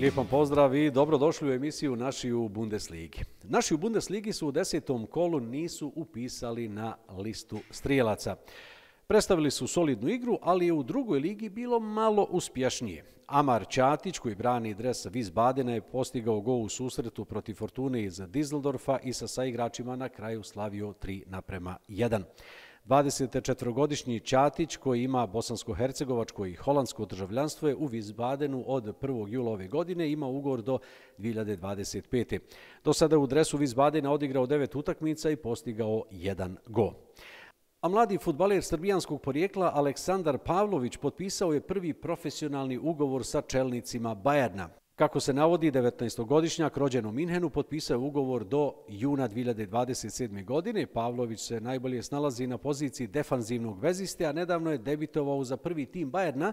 Lijepan pozdrav i dobrodošli u emisiju Naši u Bundesligi. Naši u Bundesligi su u desetom kolu nisu upisali na listu strijelaca. Predstavili su solidnu igru, ali je u drugoj ligi bilo malo uspješnije. Amar Ćatić, koji brani dres Viz Badena, je postigao go u susretu protiv Fortune iz Dizeldorfa i sa saigračima na kraju slavio 3 naprema 1. 24-godišnji Ćatić koji ima bosansko-hercegovačko i holandsko državljanstvo je u Vizbadenu od 1. jula ove godine ima ugovor do 2025. Do sada u dresu Vizbadena odigrao 9 utakmica i postigao 1 gol. A mladi futbaler srbijanskog porijekla Aleksandar Pavlović potpisao je prvi profesionalni ugovor sa čelnicima Bajarna. Kako se navodi, 19-godišnjak rođen u Minhenu potpisao ugovor do juna 2027. godine. Pavlović se najbolje snalazi na poziciji defanzivnog veziste, a nedavno je debitovao za prvi tim Bajerna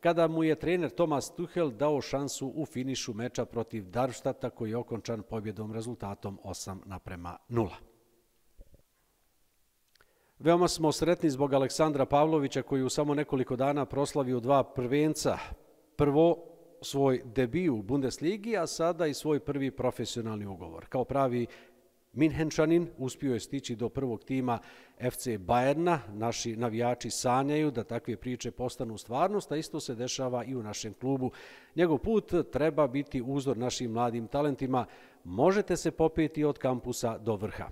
kada mu je trener Tomas Tuchel dao šansu u finišu meča protiv Darmstata koji je okončan pobjedom rezultatom 8 naprema 0. Veoma smo sretni zbog Aleksandra Pavlovića koji u samo nekoliko dana proslavio dva prvenca. Prvo, svoj debi u Bundesligi, a sada i svoj prvi profesionalni ugovor. Kao pravi Minhenčanin uspio je stići do prvog tima FC Bayerna. Naši navijači sanjaju da takve priče postanu stvarnost, a isto se dešava i u našem klubu. Njegov put treba biti uzor našim mladim talentima. Možete se popeti od kampusa do vrha.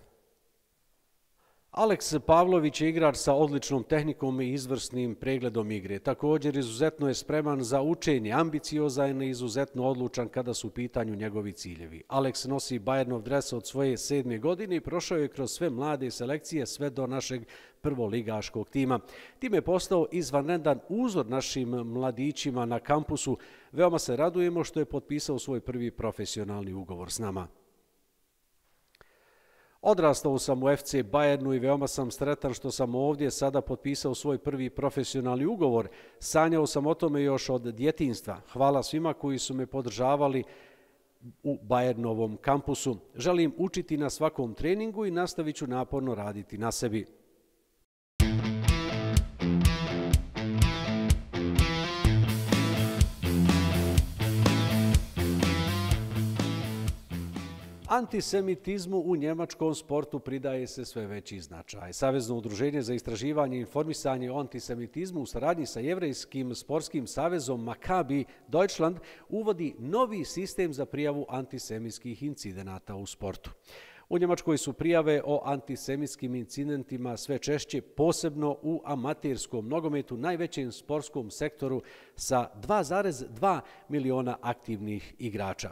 Aleks Pavlović je igrač sa odličnom tehnikom i izvrsnim pregledom igre. Također izuzetno je spreman za učenje, ambiciozajno i izuzetno odlučan kada su u pitanju njegovi ciljevi. Aleks nosi Bayernov dres od svoje sedme godine i prošao je kroz sve mlade selekcije sve do našeg prvoligaškog tima. Tim je postao izvanredan uzor našim mladićima na kampusu. Veoma se radujemo što je potpisao svoj prvi profesionalni ugovor s nama. Odrastao sam u FC Bayernu i veoma sam sretan što sam ovdje sada potpisao svoj prvi profesionalni ugovor. Sanjao sam o tome još od djetinstva. Hvala svima koji su me podržavali u Bayernovom kampusu. Želim učiti na svakom treningu i nastavit ću naporno raditi na sebi. Antisemitizmu u njemačkom sportu pridaje se sve veći značaj. Savezno udruženje za istraživanje i informisanje o antisemitizmu u saradnji sa Jevrejskim sportskim savezom Maccabi Deutschland uvodi novi sistem za prijavu antisemitskih incidenata u sportu. U Njemačkoj su prijave o antisemitskim incidentima sve češće, posebno u amaterskom nogometu, najvećem sportskom sektoru sa 2,2 miliona aktivnih igrača.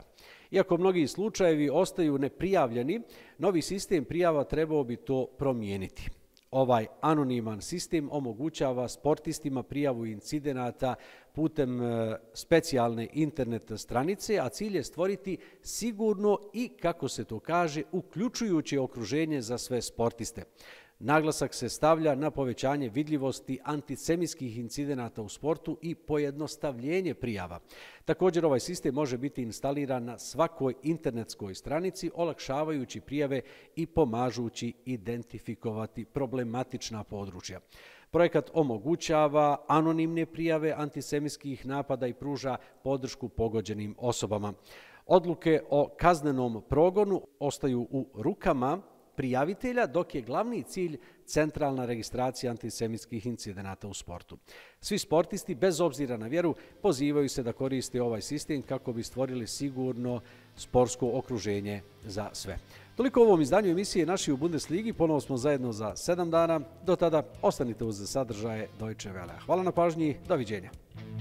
Iako mnogi slučajevi ostaju neprijavljeni, novi sistem prijava trebao bi to promijeniti. Ovaj anoniman sistem omogućava sportistima prijavu incidenata putem e, specijalne internet stranice, a cilj je stvoriti sigurno i, kako se to kaže, uključujuće okruženje za sve sportiste. Naglasak se stavlja na povećanje vidljivosti antisemijskih incidenata u sportu i pojednostavljenje prijava. Također ovaj sistem može biti instaliran na svakoj internetskoj stranici, olakšavajući prijave i pomažući identifikovati problematična područja. Projekat omogućava anonimne prijave antisemijskih napada i pruža podršku pogođenim osobama. Odluke o kaznenom progonu ostaju u rukama prijavitelja, dok je glavni cilj centralna registracija antisemitskih incidenata u sportu. Svi sportisti, bez obzira na vjeru, pozivaju se da koriste ovaj sistem kako bi stvorili sigurno sportsko okruženje za sve. Toliko u ovom izdanju emisije naši u Bundesligi. Ponovo smo zajedno za sedam dana. Do tada ostanite uz sadržaje Deutsche Welle. Hvala na pažnji. Doviđenja. viđenja.